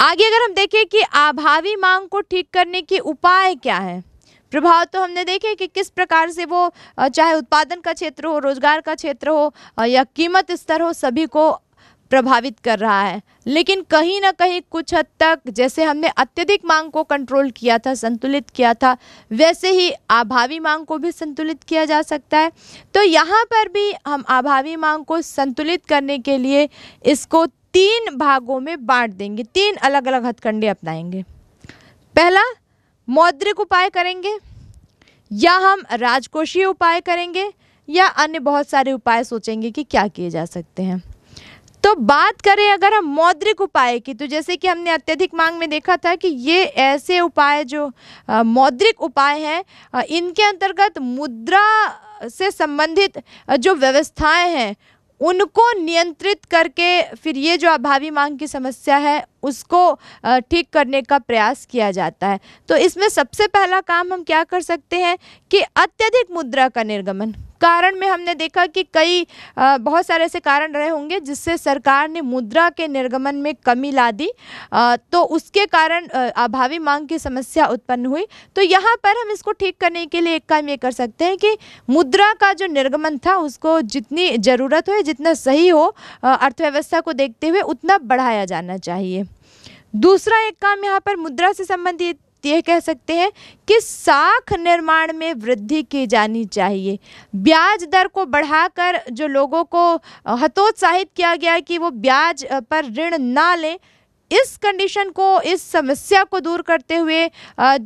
आगे अगर हम देखें कि आभावी मांग को ठीक करने के उपाय क्या है प्रभाव तो हमने देखे कि किस प्रकार से वो चाहे उत्पादन का क्षेत्र हो रोजगार का क्षेत्र हो या कीमत स्तर हो सभी को प्रभावित कर रहा है लेकिन कहीं ना कहीं कुछ हद तक जैसे हमने अत्यधिक मांग को कंट्रोल किया था संतुलित किया था वैसे ही आभावी मांग को भी संतुलित किया जा सकता है तो यहाँ पर भी हम आभावी मांग को संतुलित करने के लिए इसको तीन भागों में बांट देंगे तीन अलग अलग हथकंडे अपनाएंगे पहला मौद्रिक उपाय करेंगे या हम राजकोषीय उपाय करेंगे या अन्य बहुत सारे उपाय सोचेंगे कि क्या किए जा सकते हैं तो बात करें अगर हम मौद्रिक उपाय की तो जैसे कि हमने अत्यधिक मांग में देखा था कि ये ऐसे उपाय जो मौद्रिक उपाय हैं इनके अंतर्गत मुद्रा से संबंधित जो व्यवस्थाएं हैं उनको नियंत्रित करके फिर ये जो अभावी मांग की समस्या है उसको ठीक करने का प्रयास किया जाता है तो इसमें सबसे पहला काम हम क्या कर सकते हैं कि अत्यधिक मुद्रा का निर्गमन कारण में हमने देखा कि कई बहुत सारे ऐसे कारण रहे होंगे जिससे सरकार ने मुद्रा के निर्गमन में कमी ला दी तो उसके कारण अभावी मांग की समस्या उत्पन्न हुई तो यहाँ पर हम इसको ठीक करने के लिए एक काम ये कर सकते हैं कि मुद्रा का जो निर्गमन था उसको जितनी ज़रूरत हो जितना सही हो अर्थव्यवस्था को देखते हुए उतना बढ़ाया जाना चाहिए दूसरा एक काम यहाँ पर मुद्रा से संबंधित ये कह सकते हैं कि साख निर्माण में वृद्धि की जानी चाहिए ब्याज दर को बढ़ाकर जो लोगों को हतोत्साहित किया गया कि वो ब्याज पर ऋण ना लें इस कंडीशन को इस समस्या को दूर करते हुए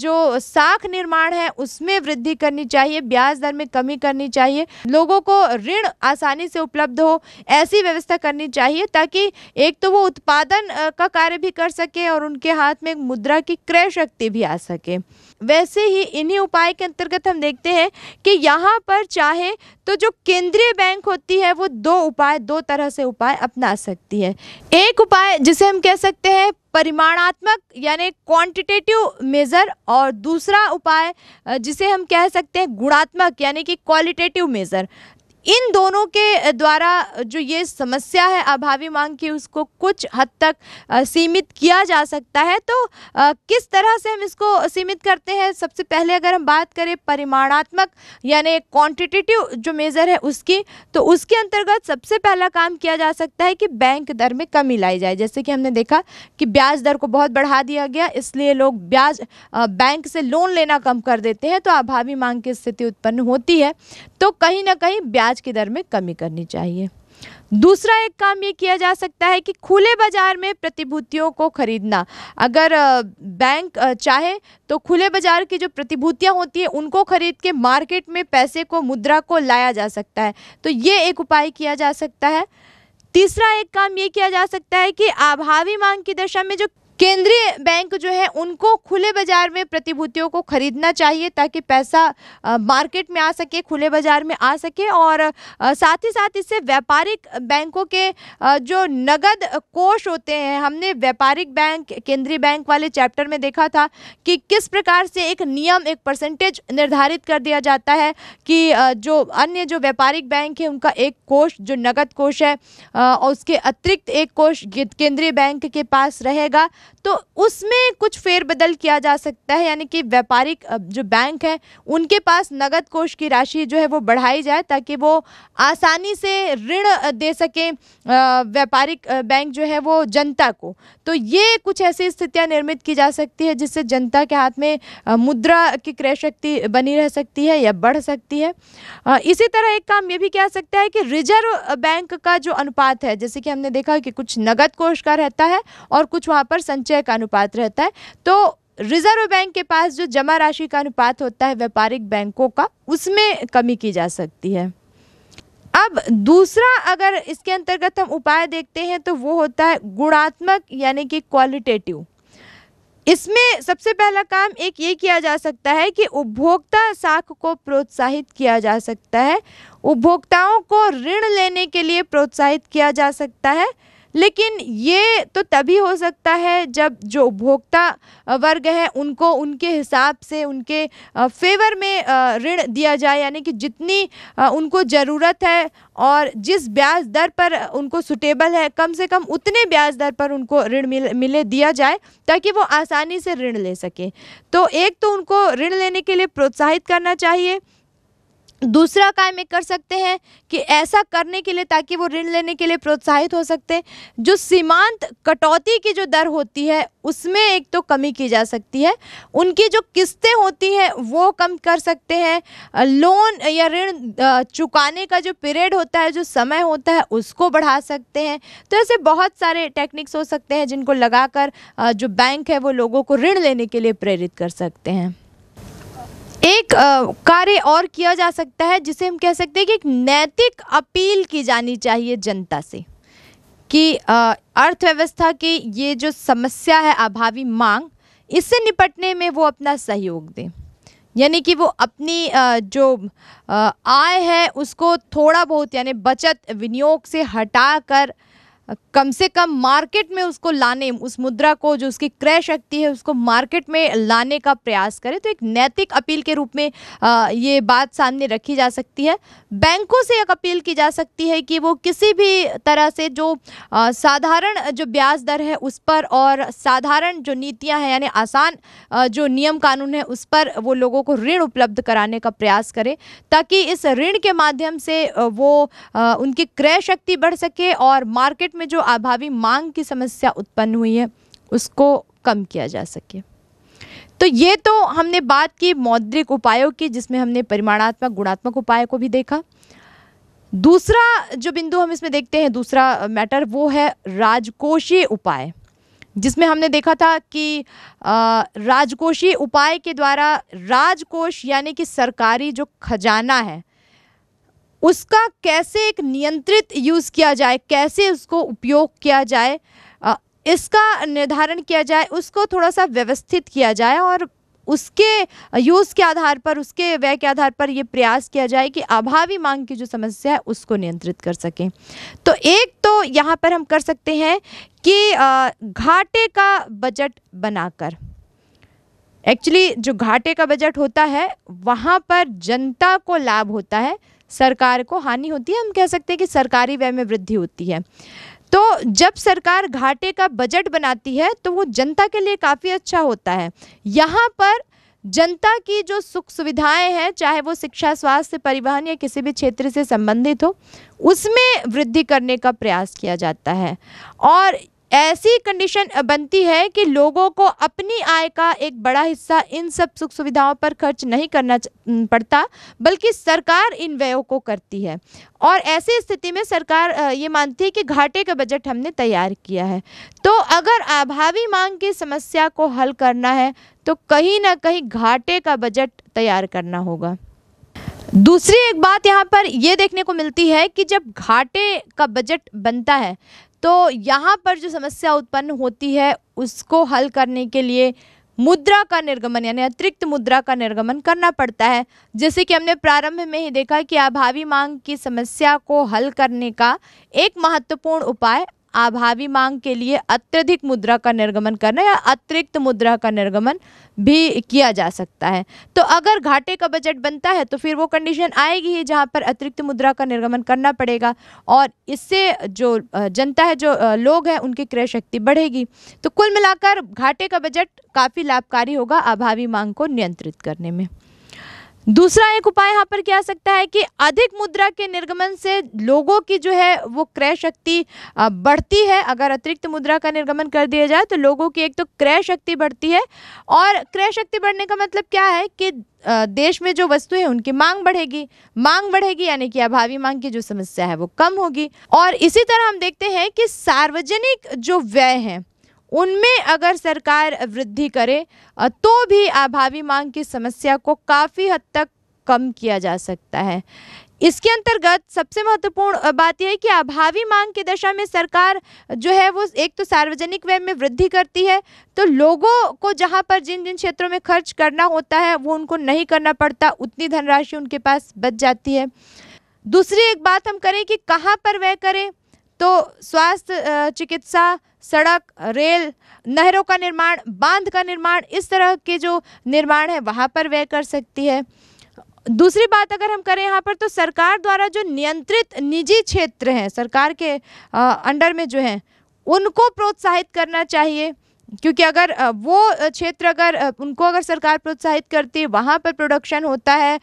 जो साख निर्माण है उसमें वृद्धि करनी चाहिए ब्याज दर में कमी करनी चाहिए लोगों को ऋण आसानी से उपलब्ध हो ऐसी व्यवस्था करनी चाहिए ताकि एक तो वो उत्पादन का कार्य भी कर सके और उनके हाथ में मुद्रा की क्रय शक्ति भी आ सके वैसे ही इन्हीं उपाय के अंतर्गत हम देखते हैं कि यहाँ पर चाहे तो जो केंद्रीय बैंक होती है वो दो उपाय दो तरह से उपाय अपना सकती है एक उपाय जिसे हम कह सकते हैं परिमाणात्मक यानी क्वांटिटेटिव मेज़र और दूसरा उपाय जिसे हम कह सकते हैं गुणात्मक यानी कि क्वालिटेटिव मेज़र इन दोनों के द्वारा जो ये समस्या है अभावी मांग की उसको कुछ हद तक सीमित किया जा सकता है तो किस तरह से हम इसको सीमित करते हैं सबसे पहले अगर हम बात करें परिमाणात्मक यानी क्वांटिटेटिव जो मेज़र है उसकी तो उसके अंतर्गत सबसे पहला काम किया जा सकता है कि बैंक दर में कमी लाई जाए जैसे कि हमने देखा कि ब्याज दर को बहुत बढ़ा दिया गया इसलिए लोग ब्याज बैंक से लोन लेना कम कर देते हैं तो अभावी मांग की स्थिति उत्पन्न होती है तो कहीं ना कहीं ब्याज ब्याज की दर में कमी करनी चाहिए दूसरा एक काम ये किया जा सकता है कि खुले बाजार में प्रतिभूतियों को खरीदना अगर बैंक चाहे तो खुले बाजार की जो प्रतिभूतियां होती हैं उनको खरीद के मार्केट में पैसे को मुद्रा को लाया जा सकता है तो ये एक उपाय किया जा सकता है तीसरा एक काम ये किया जा सकता है कि आभावी मांग की दशा में जो केंद्रीय बैंक जो है उनको खुले बाजार में प्रतिभूतियों को खरीदना चाहिए ताकि पैसा मार्केट में आ सके खुले बाजार में आ सके और साथ ही साथ इससे व्यापारिक बैंकों के जो नगद कोष होते हैं हमने व्यापारिक बैंक केंद्रीय बैंक वाले चैप्टर में देखा था कि किस प्रकार से एक नियम एक परसेंटेज निर्धारित कर दिया जाता है कि जो अन्य जो व्यापारिक बैंक है उनका एक कोष जो नगद कोष है और उसके अतिरिक्त एक कोष केंद्रीय बैंक के पास रहेगा तो उसमें कुछ फेरबदल किया जा सकता है यानी कि व्यापारिक जो बैंक हैं उनके पास नगद कोष की राशि जो है वो बढ़ाई जाए ताकि वो आसानी से ऋण दे सकें व्यापारिक बैंक जो है वो जनता को तो ये कुछ ऐसी स्थितियाँ निर्मित की जा सकती है जिससे जनता के हाथ में मुद्रा की क्रय शक्ति बनी रह सकती है या बढ़ सकती है इसी तरह एक काम ये भी किया सकता है कि रिजर्व बैंक का जो अनुपात है जैसे कि हमने देखा कि कुछ नगद कोष का रहता है और कुछ वहाँ पर संच संचय का अनुपात रहता है तो रिजर्व बैंक के पास जो जमा राशि का अनुपात होता है व्यापारिक बैंकों का उसमें कमी की जा सकती है अब दूसरा अगर इसके अंतर्गत हम उपाय देखते हैं तो वो होता है गुणात्मक यानी कि क्वालिटेटिव इसमें सबसे पहला काम एक ये किया जा सकता है कि उपभोक्ता साख को प्रोत्साहित किया जा सकता है उपभोक्ताओं को ऋण लेने के लिए प्रोत्साहित किया जा सकता है लेकिन ये तो तभी हो सकता है जब जो उपभोक्ता वर्ग है उनको उनके हिसाब से उनके फेवर में ऋण दिया जाए यानी कि जितनी उनको ज़रूरत है और जिस ब्याज दर पर उनको सुटेबल है कम से कम उतने ब्याज दर पर उनको ऋण मिल, मिले दिया जाए ताकि वो आसानी से ऋण ले सकें तो एक तो उनको ऋण लेने के लिए प्रोत्साहित करना चाहिए दूसरा काम ये कर सकते हैं कि ऐसा करने के लिए ताकि वो ऋण लेने के लिए प्रोत्साहित हो सकते जो सीमांत कटौती की जो दर होती है उसमें एक तो कमी की जा सकती है उनकी जो किस्तें होती हैं वो कम कर सकते हैं लोन या ऋण चुकाने का जो पीरियड होता है जो समय होता है उसको बढ़ा सकते हैं तो ऐसे बहुत सारे टेक्निक्स हो सकते हैं जिनको लगाकर जो बैंक है वो लोगों को ऋण लेने के लिए प्रेरित कर सकते हैं एक कार्य और किया जा सकता है जिसे हम कह सकते हैं कि एक नैतिक अपील की जानी चाहिए जनता से कि अर्थव्यवस्था की ये जो समस्या है अभावी मांग इससे निपटने में वो अपना सहयोग दें यानी कि वो अपनी जो आय है उसको थोड़ा बहुत यानी बचत विनियोग से हटा कर कम से कम मार्केट में उसको लाने उस मुद्रा को जो उसकी क्रय शक्ति है उसको मार्केट में लाने का प्रयास करें तो एक नैतिक अपील के रूप में आ, ये बात सामने रखी जा सकती है बैंकों से एक अपील की जा सकती है कि वो किसी भी तरह से जो साधारण जो ब्याज दर है उस पर और साधारण जो नीतियाँ हैं यानी आसान जो नियम कानून है उस पर वो लोगों को ऋण उपलब्ध कराने का प्रयास करें ताकि इस ऋण के माध्यम से वो उनकी क्रय शक्ति बढ़ सके और मार्केट मार्केट में जो अभावी मांग की समस्या उत्पन्न हुई है उसको कम किया जा सके तो ये तो हमने बात की मौद्रिक उपायों की जिसमें हमने परिमाणात्मक गुणात्मक उपाय को भी देखा दूसरा जो बिंदु हम इसमें देखते हैं दूसरा मैटर वो है राजकोषीय उपाय जिसमें हमने देखा था कि राजकोषीय उपाय के द्वारा राजकोष यानी कि सरकारी जो खजाना है उसका कैसे एक नियंत्रित यूज़ किया जाए कैसे उसको उपयोग किया जाए इसका निर्धारण किया जाए उसको थोड़ा सा व्यवस्थित किया जाए और उसके यूज़ के आधार पर उसके व्यय के आधार पर ये प्रयास किया जाए कि अभावी मांग की जो समस्या है उसको नियंत्रित कर सकें तो एक तो यहाँ पर हम कर सकते हैं कि घाटे का बजट बनाकर एक्चुअली जो घाटे का बजट होता है वहाँ पर जनता को लाभ होता है सरकार को हानि होती है हम कह सकते हैं कि सरकारी व्यय में वृद्धि होती है तो जब सरकार घाटे का बजट बनाती है तो वो जनता के लिए काफ़ी अच्छा होता है यहाँ पर जनता की जो सुख सुविधाएं हैं चाहे वो शिक्षा स्वास्थ्य परिवहन या किसी भी क्षेत्र से संबंधित हो उसमें वृद्धि करने का प्रयास किया जाता है और ऐसी कंडीशन बनती है कि लोगों को अपनी आय का एक बड़ा हिस्सा इन सब सुख सुविधाओं पर खर्च नहीं करना पड़ता बल्कि सरकार इन व्ययों को करती है और ऐसी स्थिति में सरकार ये मानती है कि घाटे का बजट हमने तैयार किया है तो अगर अभावी मांग की समस्या को हल करना है तो कहीं ना कहीं घाटे का बजट तैयार करना होगा दूसरी एक बात यहाँ पर यह देखने को मिलती है कि जब घाटे का बजट बनता है तो यहाँ पर जो समस्या उत्पन्न होती है उसको हल करने के लिए मुद्रा का निर्गमन यानी अतिरिक्त मुद्रा का निर्गमन करना पड़ता है जैसे कि हमने प्रारंभ में ही देखा कि अभावी मांग की समस्या को हल करने का एक महत्वपूर्ण उपाय आभावी मांग के लिए अत्यधिक मुद्रा का निर्गमन करना या अतिरिक्त मुद्रा का निर्गमन भी किया जा सकता है तो अगर घाटे का बजट बनता है तो फिर वो कंडीशन आएगी ही जहाँ पर अतिरिक्त मुद्रा का निर्गमन करना पड़ेगा और इससे जो जनता है जो लोग हैं उनकी क्रय शक्ति बढ़ेगी तो कुल मिलाकर घाटे का बजट काफ़ी लाभकारी होगा आभावी मांग को नियंत्रित करने में दूसरा एक उपाय यहाँ पर क्या सकता है कि अधिक मुद्रा के निर्गमन से लोगों की जो है वो क्रय शक्ति बढ़ती है अगर अतिरिक्त मुद्रा का निर्गमन कर दिया जाए तो लोगों की एक तो क्रय शक्ति बढ़ती है और क्रय शक्ति बढ़ने का मतलब क्या है कि देश में जो वस्तु है उनकी मांग बढ़ेगी मांग बढ़ेगी यानी कि अभावी मांग की जो समस्या है वो कम होगी और इसी तरह हम देखते हैं कि सार्वजनिक जो व्यय हैं उनमें अगर सरकार वृद्धि करे तो भी आभावी मांग की समस्या को काफ़ी हद तक कम किया जा सकता है इसके अंतर्गत सबसे महत्वपूर्ण बात यह है कि अभावी मांग की दशा में सरकार जो है वो एक तो सार्वजनिक व्यय में वृद्धि करती है तो लोगों को जहाँ पर जिन जिन क्षेत्रों में खर्च करना होता है वो उनको नहीं करना पड़ता उतनी धनराशि उनके पास बच जाती है दूसरी एक बात हम करें कि कहाँ पर व्यय करें तो स्वास्थ्य चिकित्सा सड़क रेल नहरों का निर्माण बांध का निर्माण इस तरह के जो निर्माण है वहाँ पर व्यय कर सकती है दूसरी बात अगर हम करें यहाँ पर तो सरकार द्वारा जो नियंत्रित निजी क्षेत्र हैं सरकार के अंडर में जो हैं उनको प्रोत्साहित करना चाहिए क्योंकि अगर वो क्षेत्र अगर उनको अगर सरकार प्रोत्साहित करती है वहाँ पर प्रोडक्शन होता है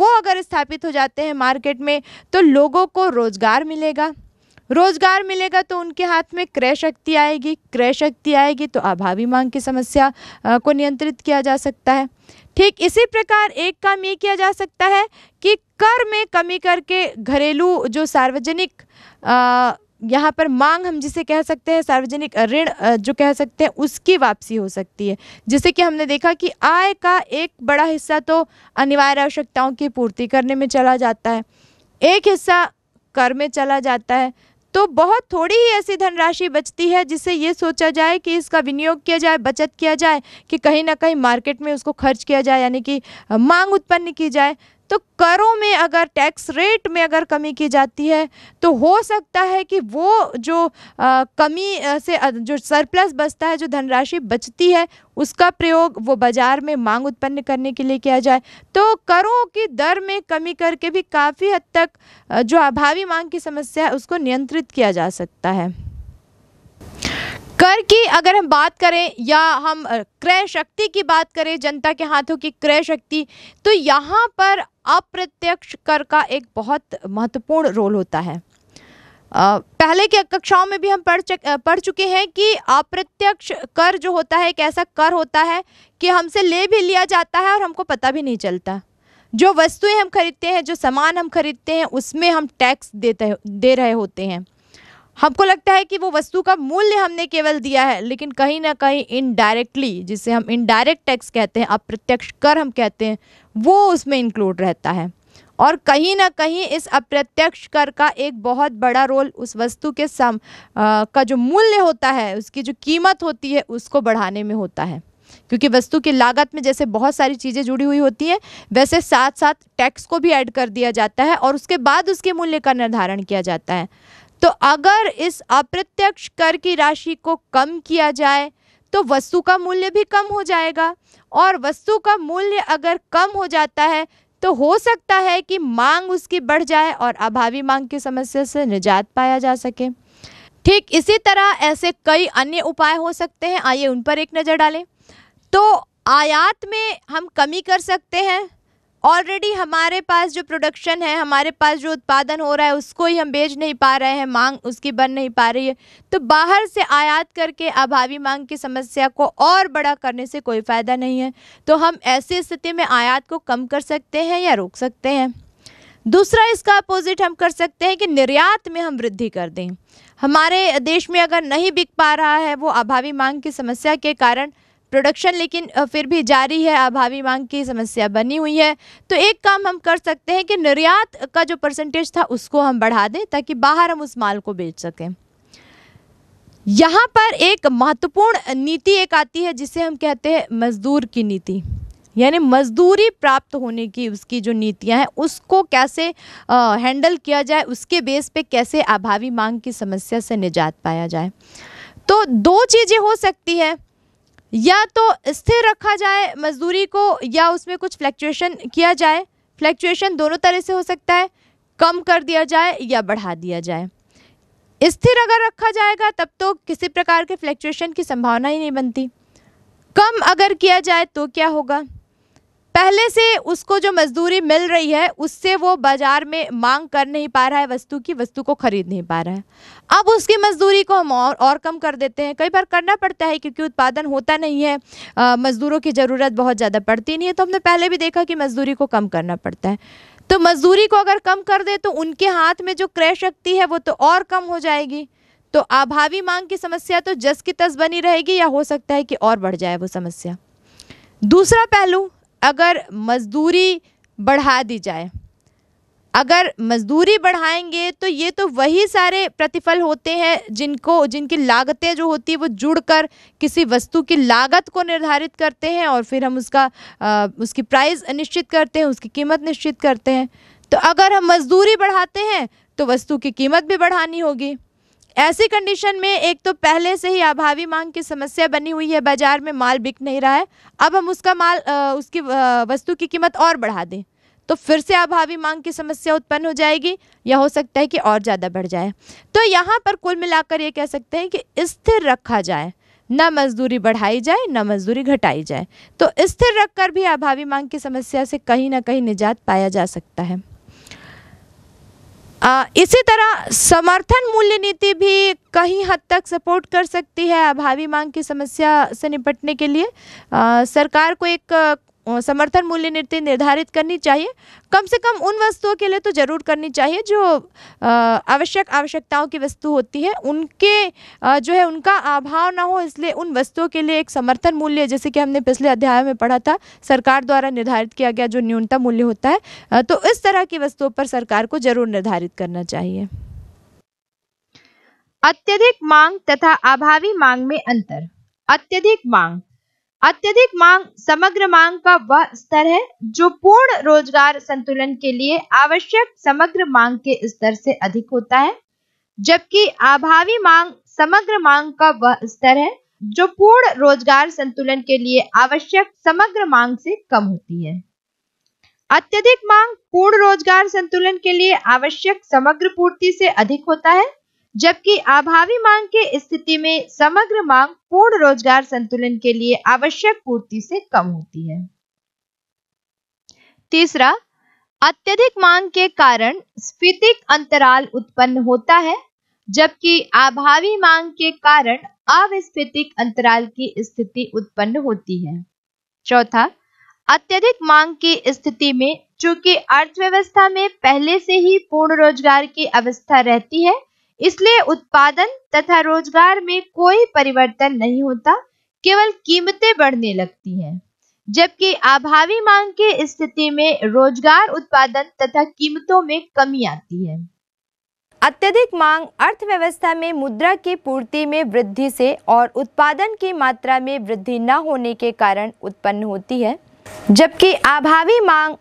वो अगर स्थापित हो जाते हैं मार्केट में तो लोगों को रोज़गार मिलेगा रोजगार मिलेगा तो उनके हाथ में क्रय शक्ति आएगी क्रय शक्ति आएगी तो अभावी मांग की समस्या को नियंत्रित किया जा सकता है ठीक इसी प्रकार एक काम ये किया जा सकता है कि कर में कमी करके घरेलू जो सार्वजनिक यहाँ पर मांग हम जिसे कह सकते हैं सार्वजनिक ऋण जो कह सकते हैं उसकी वापसी हो सकती है जैसे कि हमने देखा कि आय का एक बड़ा हिस्सा तो अनिवार्य आवश्यकताओं की पूर्ति करने में चला जाता है एक हिस्सा कर में चला जाता है तो बहुत थोड़ी ही ऐसी धनराशि बचती है जिससे ये सोचा जाए कि इसका विनियोग किया जाए बचत किया जाए कि कहीं ना कहीं मार्केट में उसको खर्च किया जाए यानी कि मांग उत्पन्न की जाए तो करों में अगर टैक्स रेट में अगर कमी की जाती है तो हो सकता है कि वो जो आ, कमी से जो सरप्लस बचता है जो धनराशि बचती है उसका प्रयोग वो बाज़ार में मांग उत्पन्न करने के लिए किया जाए तो करों की दर में कमी करके भी काफ़ी हद तक जो अभावी मांग की समस्या है उसको नियंत्रित किया जा सकता है कर की अगर हम बात करें या हम क्रय शक्ति की बात करें जनता के हाथों की क्रय शक्ति तो यहाँ पर अप्रत्यक्ष कर का एक बहुत महत्वपूर्ण रोल होता है पहले के कक्षाओं में भी हम पढ़ चक, पढ़ चुके हैं कि अप्रत्यक्ष कर जो होता है एक ऐसा कर होता है कि हमसे ले भी लिया जाता है और हमको पता भी नहीं चलता जो वस्तुएं हम खरीदते हैं जो सामान हम खरीदते हैं उसमें हम टैक्स देते दे रहे होते हैं हमको लगता है कि वो वस्तु का मूल्य हमने केवल दिया है लेकिन कहीं ना कहीं इनडायरेक्टली जिसे हम इनडायरेक्ट टैक्स कहते हैं अप्रत्यक्ष कर हम कहते हैं वो उसमें इंक्लूड रहता है और कहीं ना कहीं इस अप्रत्यक्ष कर का एक बहुत बड़ा रोल उस वस्तु के सम आ, का जो मूल्य होता है उसकी जो कीमत होती है उसको बढ़ाने में होता है क्योंकि वस्तु की लागत में जैसे बहुत सारी चीज़ें जुड़ी हुई होती हैं वैसे साथ साथ टैक्स को भी ऐड कर दिया जाता है और उसके बाद उसके मूल्य का निर्धारण किया जाता है तो अगर इस अप्रत्यक्ष कर की राशि को कम किया जाए तो वस्तु का मूल्य भी कम हो जाएगा और वस्तु का मूल्य अगर कम हो जाता है तो हो सकता है कि मांग उसकी बढ़ जाए और अभावी मांग की समस्या से निजात पाया जा सके ठीक इसी तरह ऐसे कई अन्य उपाय हो सकते हैं आइए उन पर एक नज़र डालें तो आयात में हम कमी कर सकते हैं ऑलरेडी हमारे पास जो प्रोडक्शन है हमारे पास जो उत्पादन हो रहा है उसको ही हम बेच नहीं पा रहे हैं मांग उसकी बन नहीं पा रही है तो बाहर से आयात करके अभावी मांग की समस्या को और बड़ा करने से कोई फ़ायदा नहीं है तो हम ऐसी स्थिति में आयात को कम कर सकते हैं या रोक सकते हैं दूसरा इसका अपोजिट हम कर सकते हैं कि निर्यात में हम वृद्धि कर दें हमारे देश में अगर नहीं बिक पा रहा है वो अभावी मांग की समस्या के कारण प्रोडक्शन लेकिन फिर भी जारी है अभावी मांग की समस्या बनी हुई है तो एक काम हम कर सकते हैं कि निर्यात का जो परसेंटेज था उसको हम बढ़ा दें ताकि बाहर हम उस माल को बेच सकें यहाँ पर एक महत्वपूर्ण नीति एक आती है जिसे हम कहते हैं मजदूर की नीति यानी मजदूरी प्राप्त होने की उसकी जो नीतियाँ हैं उसको कैसे आ, हैंडल किया जाए उसके बेस पे कैसे अभावी मांग की समस्या से निजात पाया जाए तो दो चीज़ें हो सकती है या तो स्थिर रखा जाए मजदूरी को या उसमें कुछ फ्लैक्चुएशन किया जाए फ्लैक्चुएशन दोनों तरह से हो सकता है कम कर दिया जाए या बढ़ा दिया जाए स्थिर अगर रखा जाएगा तब तो किसी प्रकार के फ्लैक्चुएशन की संभावना ही नहीं बनती कम अगर किया जाए तो क्या होगा पहले से उसको जो मजदूरी मिल रही है उससे वो बाजार में मांग कर नहीं पा रहा है वस्तु की वस्तु को खरीद नहीं पा रहा है अब उसकी मजदूरी को हम और, और कम कर देते हैं कई बार करना पड़ता है क्योंकि उत्पादन होता नहीं है मजदूरों की ज़रूरत बहुत ज़्यादा पड़ती नहीं है तो हमने पहले भी देखा कि मजदूरी को कम करना पड़ता है तो मजदूरी को अगर कम कर दे तो उनके हाथ में जो क्रय शक्ति है वो तो और कम हो जाएगी तो अभावी मांग की समस्या तो जस की तस बनी रहेगी या हो सकता है कि और बढ़ जाए वो समस्या दूसरा पहलू अगर मज़दूरी बढ़ा दी जाए अगर मजदूरी बढ़ाएंगे तो ये तो वही सारे प्रतिफल होते हैं जिनको जिनकी लागतें जो होती है वो जुड़कर किसी वस्तु की लागत को निर्धारित करते हैं और फिर हम उसका आ, उसकी प्राइस निश्चित करते हैं उसकी कीमत निश्चित करते हैं तो अगर हम मजदूरी बढ़ाते हैं तो वस्तु की कीमत भी बढ़ानी होगी ऐसी कंडीशन में एक तो पहले से ही अभावी मांग की समस्या बनी हुई है बाजार में माल बिक नहीं रहा है अब हम उसका माल उसकी वस्तु की कीमत और बढ़ा दें तो फिर से अभावी मांग की समस्या उत्पन्न हो जाएगी या हो सकता है कि और ज़्यादा बढ़ जाए तो यहाँ पर कुल मिलाकर ये कह सकते हैं कि स्थिर रखा जाए न मजदूरी बढ़ाई जाए न मजदूरी घटाई जाए तो स्थिर रखकर भी अभावी मांग की समस्या से कहीं ना कहीं निजात पाया जा सकता है इसी तरह समर्थन मूल्य नीति भी कहीं हद तक सपोर्ट कर सकती है अभावी मांग की समस्या से निपटने के लिए सरकार को एक समर्थन मूल्य नीति निर्धारित करनी चाहिए कम से कम उन वस्तुओं के लिए तो ज़रूर करनी चाहिए जो आवश्यक आवश्यकताओं की वस्तु होती है उनके जो है उनका अभाव ना हो इसलिए उन वस्तुओं के लिए एक समर्थन मूल्य जैसे कि हमने पिछले अध्याय में पढ़ा था सरकार द्वारा निर्धारित किया गया जो न्यूनतम मूल्य होता है तो इस तरह की वस्तुओं पर सरकार को जरूर निर्धारित करना चाहिए अत्यधिक मांग तथा अभावी मांग में अंतर अत्यधिक मांग अत्यधिक मांग समग्र मांग का वह स्तर है जो पूर्ण रोजगार संतुलन के लिए आवश्यक समग्र मांग के स्तर से अधिक होता है जबकि आभावी मांग समग्र मांग का वह स्तर है जो पूर्ण रोजगार संतुलन के लिए आवश्यक समग्र मांग से कम होती है अत्यधिक मांग पूर्ण रोजगार संतुलन के लिए आवश्यक समग्र पूर्ति से अधिक होता है जबकि अभावी मांग की स्थिति में समग्र मांग पूर्ण रोजगार संतुलन के लिए आवश्यक पूर्ति से कम होती है तीसरा अत्यधिक मांग के कारण स्फीतिक अंतराल उत्पन्न होता है जबकि अभावी मांग के कारण अविस्फीतिक अंतराल की स्थिति उत्पन्न होती है चौथा अत्यधिक मांग की स्थिति में चूंकि अर्थव्यवस्था में पहले से ही पूर्ण रोजगार की अवस्था रहती है इसलिए उत्पादन तथा रोजगार में कोई परिवर्तन नहीं होता केवल कीमतें बढ़ने लगती हैं जबकि आभावी मांग की स्थिति में रोजगार उत्पादन तथा कीमतों में कमी आती है अत्यधिक मांग अर्थव्यवस्था में मुद्रा की पूर्ति में वृद्धि से और उत्पादन की मात्रा में वृद्धि न होने के कारण उत्पन्न होती है जबकि आभावी मांग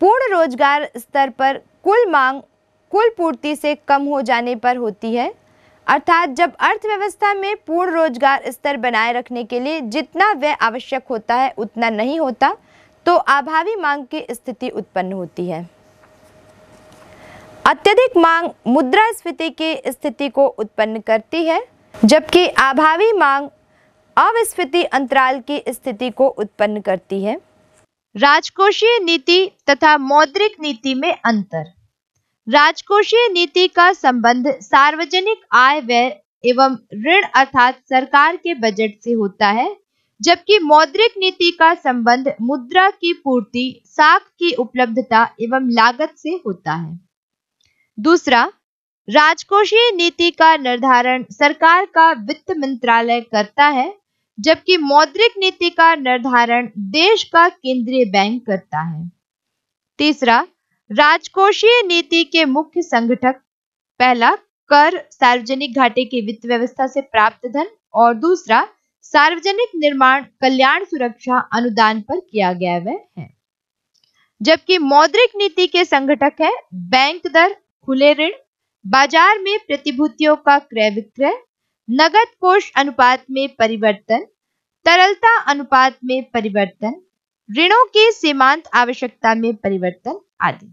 पूर्ण रोजगार स्तर पर कुल मांग कुल पूर्ति से कम हो जाने पर होती है अर्थात जब अर्थव्यवस्था में पूर्ण रोजगार स्तर बनाए रखने के लिए जितना व्यय आवश्यक होता है उतना नहीं होता तो अभावी मांग की स्थिति उत्पन्न होती है अत्यधिक मांग मुद्रास्फीति की स्थिति को उत्पन्न करती है जबकि आभावी मांग अविस्फीति अंतराल की स्थिति को उत्पन्न करती है राजकोषीय नीति तथा मौद्रिक नीति में अंतर राजकोषीय नीति का संबंध सार्वजनिक आय व्यय एवं ऋण अर्थात सरकार के बजट से होता है जबकि मौद्रिक नीति का संबंध मुद्रा की पूर्ति साख की उपलब्धता एवं लागत से होता है दूसरा राजकोषीय नीति का निर्धारण सरकार का वित्त मंत्रालय करता है जबकि मौद्रिक नीति का निर्धारण देश का केंद्रीय बैंक करता है तीसरा राजकोषीय नीति के मुख्य संगठक पहला कर सार्वजनिक घाटे की वित्त व्यवस्था से प्राप्त धन और दूसरा सार्वजनिक निर्माण कल्याण सुरक्षा अनुदान पर किया गया वह है जबकि मौद्रिक नीति के संगठक है बैंक दर खुले ऋण बाजार में प्रतिभूतियों का क्रय विक्रय नगद कोष अनुपात में परिवर्तन तरलता अनुपात में परिवर्तन ऋणों की सीमांत आवश्यकता में परिवर्तन आदि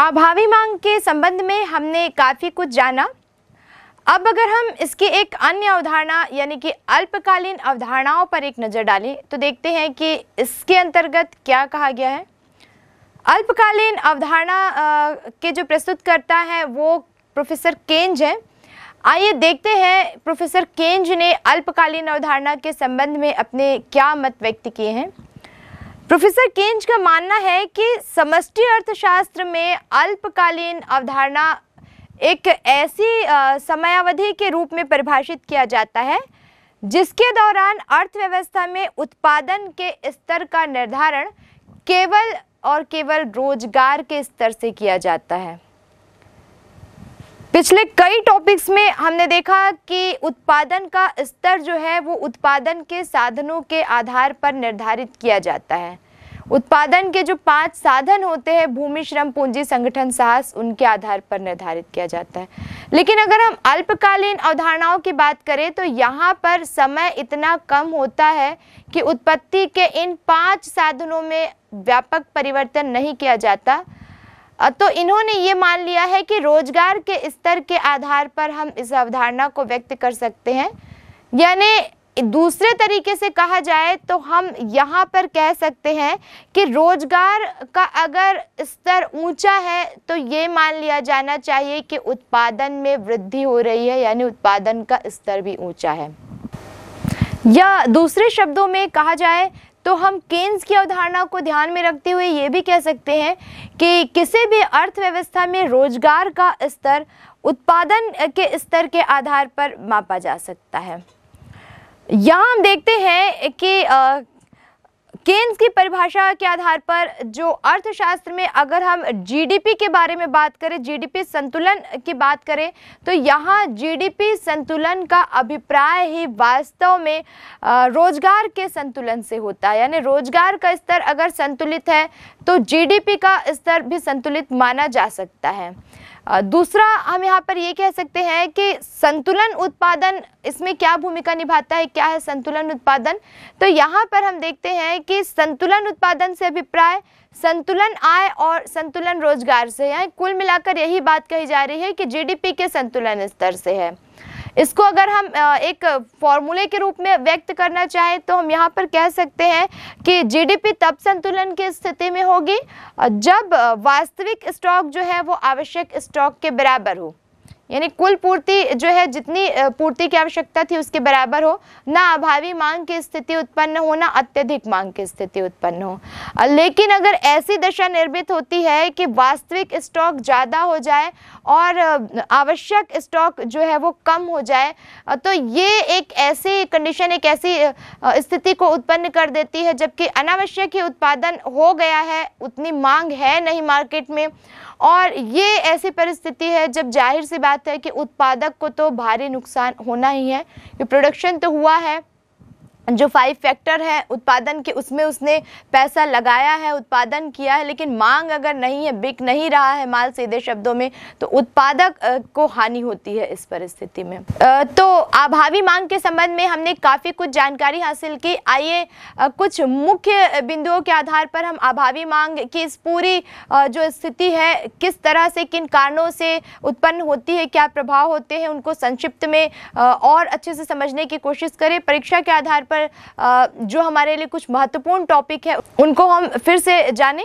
आभावी मांग के संबंध में हमने काफ़ी कुछ जाना अब अगर हम इसकी एक अन्य अवधारणा यानी कि अल्पकालीन अवधारणाओं पर एक नज़र डालें तो देखते हैं कि इसके अंतर्गत क्या कहा गया है अल्पकालीन अवधारणा के जो प्रस्तुतकर्ता हैं वो प्रोफेसर केंज हैं आइए देखते हैं प्रोफेसर केंज ने अल्पकालीन अवधारणा के संबंध में अपने क्या मत व्यक्त किए हैं प्रोफेसर केंज का मानना है कि समष्टि अर्थशास्त्र में अल्पकालीन अवधारणा एक ऐसी समयावधि के रूप में परिभाषित किया जाता है जिसके दौरान अर्थव्यवस्था में उत्पादन के स्तर का निर्धारण केवल और केवल रोजगार के स्तर से किया जाता है पिछले कई टॉपिक्स में हमने देखा कि उत्पादन का स्तर जो है वो उत्पादन के साधनों के आधार पर निर्धारित किया जाता है उत्पादन के जो पांच साधन होते हैं भूमि श्रम पूंजी संगठन साहस उनके आधार पर निर्धारित किया जाता है लेकिन अगर हम अल्पकालीन अवधारणाओं की बात करें तो यहाँ पर समय इतना कम होता है कि उत्पत्ति के इन पांच साधनों में व्यापक परिवर्तन नहीं किया जाता तो इन्होंने ये मान लिया है कि रोजगार के स्तर के आधार पर हम इस अवधारणा को व्यक्त कर सकते हैं यानी दूसरे तरीके से कहा जाए तो हम यहाँ पर कह सकते हैं कि रोजगार का अगर स्तर ऊंचा है तो ये मान लिया जाना चाहिए कि उत्पादन में वृद्धि हो रही है यानी उत्पादन का स्तर भी ऊंचा है या दूसरे शब्दों में कहा जाए तो हम केन्स की अवधारणा को ध्यान में रखते हुए ये भी कह सकते हैं कि किसी भी अर्थव्यवस्था में रोजगार का स्तर उत्पादन के स्तर के आधार पर मापा जा सकता है यहाँ हम देखते हैं कि केन्स की परिभाषा के आधार पर जो अर्थशास्त्र में अगर हम जीडीपी के बारे में बात करें जीडीपी संतुलन की बात करें तो यहाँ जीडीपी संतुलन का अभिप्राय ही वास्तव में रोजगार के संतुलन से होता है यानी रोजगार का स्तर अगर संतुलित है तो जीडीपी का स्तर भी संतुलित माना जा सकता है दूसरा हम यहाँ पर ये कह सकते हैं कि संतुलन उत्पादन इसमें क्या भूमिका निभाता है क्या है संतुलन उत्पादन तो यहाँ पर हम देखते हैं कि संतुलन उत्पादन से अभिप्राय संतुलन आय और संतुलन रोजगार से है कुल मिलाकर यही बात कही जा रही है कि जीडीपी के संतुलन स्तर से है इसको अगर हम एक फॉर्मूले के रूप में व्यक्त करना चाहें तो हम यहाँ पर कह सकते हैं कि जीडीपी तब संतुलन की स्थिति में होगी जब वास्तविक स्टॉक जो है वो आवश्यक स्टॉक के बराबर हो यानी कुल पूर्ति जो है जितनी पूर्ति की आवश्यकता थी उसके बराबर हो ना अभावी मांग की स्थिति उत्पन्न हो ना अत्यधिक मांग की स्थिति उत्पन्न हो लेकिन अगर ऐसी दशा निर्मित होती है कि वास्तविक स्टॉक ज़्यादा हो जाए और आवश्यक स्टॉक जो है वो कम हो जाए तो ये एक ऐसी कंडीशन एक ऐसी स्थिति को उत्पन्न कर देती है जबकि अनावश्यक ही उत्पादन हो गया है उतनी मांग है नहीं मार्केट में और ये ऐसी परिस्थिति है जब जाहिर सी बात है कि उत्पादक को तो भारी नुकसान होना ही है कि प्रोडक्शन तो हुआ है जो फाइव फैक्टर है उत्पादन के उसमें उसने पैसा लगाया है उत्पादन किया है लेकिन मांग अगर नहीं है बिक नहीं रहा है माल सीधे शब्दों में तो उत्पादक को हानि होती है इस परिस्थिति में तो आभावी मांग के संबंध में हमने काफ़ी कुछ जानकारी हासिल की आइए कुछ मुख्य बिंदुओं के आधार पर हम आभावी मांग की इस पूरी जो स्थिति है किस तरह से किन कारणों से उत्पन्न होती है क्या प्रभाव होते हैं उनको संक्षिप्त में और अच्छे से समझने की कोशिश करें परीक्षा के आधार पर पर जो हमारे लिए कुछ महत्वपूर्ण टॉपिक है उनको हम फिर से जाने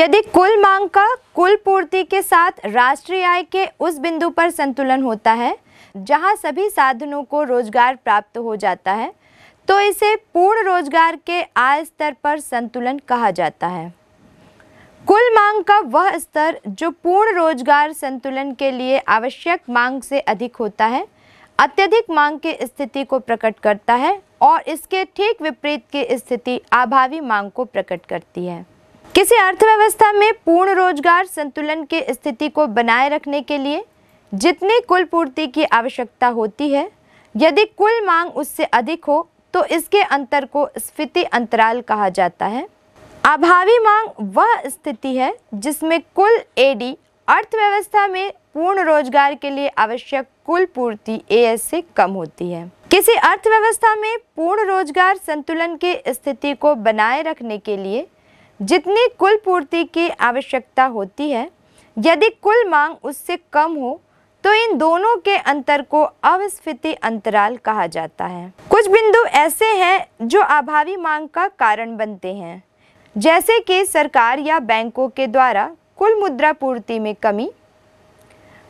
यदि कुल मांग का कुल पूर्ति के साथ राष्ट्रीय आय के उस बिंदु पर संतुलन होता है जहां सभी साधनों को रोजगार प्राप्त हो जाता है तो इसे पूर्ण रोजगार के आय स्तर पर संतुलन कहा जाता है कुल मांग का वह स्तर जो पूर्ण रोजगार संतुलन के लिए आवश्यक मांग से अधिक होता है अत्यधिक मांग की स्थिति को प्रकट करता है और इसके ठीक विपरीत की स्थिति आभावी मांग को प्रकट करती है किसी अर्थव्यवस्था में पूर्ण रोजगार संतुलन की स्थिति को बनाए रखने के लिए जितनी कुल पूर्ति की आवश्यकता होती है यदि कुल मांग उससे अधिक हो तो इसके अंतर को स्फीति अंतराल कहा जाता है अभावी मांग वह स्थिति है जिसमें कुल एडी अर्थव्यवस्था में पूर्ण रोजगार के लिए आवश्यक कुल पूर्ति ए से कम होती है किसी अर्थव्यवस्था में पूर्ण रोजगार संतुलन की स्थिति को बनाए रखने के लिए जितनी कुल पूर्ति की आवश्यकता होती है यदि कुल मांग उससे कम हो तो इन दोनों के अंतर को अवस्फिति अंतराल कहा जाता है कुछ बिंदु ऐसे हैं जो अभावी मांग का कारण बनते हैं जैसे कि सरकार या बैंकों के द्वारा कुल मुद्रा पूर्ति में कमी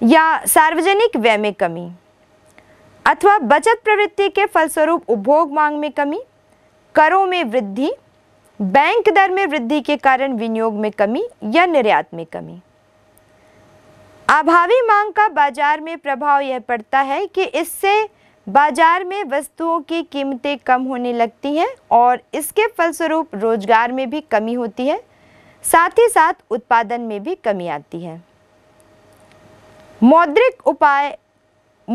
या सार्वजनिक व्यय में कमी अथवा बचत प्रवृत्ति के फलस्वरूप उपभोग मांग में कमी करों में वृद्धि बैंक दर में वृद्धि के कारण विनियोग में कमी या निर्यात में कमी अभावी मांग का बाजार में प्रभाव यह पड़ता है कि इससे बाजार में वस्तुओं की कीमतें कम होने लगती हैं और इसके फलस्वरूप रोजगार में भी कमी होती है साथ ही साथ उत्पादन में भी कमी आती है मौद्रिक उपाय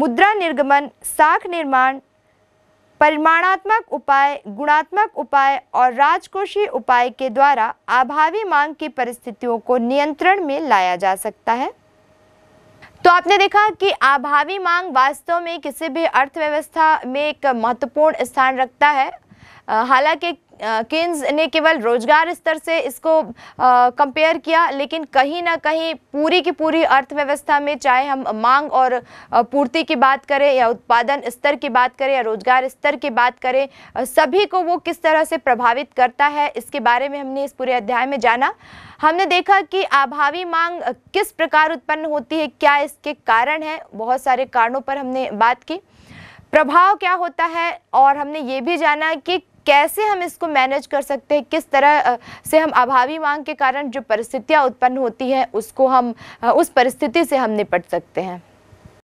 मुद्रा निर्गमन साख निर्माण परिमाणात्मक उपाय गुणात्मक उपाय और राजकोषीय उपाय के द्वारा आभावी मांग की परिस्थितियों को नियंत्रण में लाया जा सकता है तो आपने देखा कि आभावी मांग वास्तव में किसी भी अर्थव्यवस्था में एक महत्वपूर्ण स्थान रखता है हालांकि किन्स ने केवल रोजगार स्तर से इसको कंपेयर किया लेकिन कहीं ना कहीं पूरी की पूरी अर्थव्यवस्था में चाहे हम मांग और पूर्ति की बात करें या उत्पादन स्तर की बात करें या रोजगार स्तर की बात करें सभी को वो किस तरह से प्रभावित करता है इसके बारे में हमने इस पूरे अध्याय में जाना हमने देखा कि आभावी मांग किस प्रकार उत्पन्न होती है क्या इसके कारण हैं बहुत सारे कारणों पर हमने बात की प्रभाव क्या होता है और हमने ये भी जाना कि कैसे हम इसको मैनेज कर सकते हैं किस तरह से हम अभावी मांग के कारण जो परिस्थितियाँ उत्पन्न होती हैं उसको हम उस परिस्थिति से हम निपट सकते हैं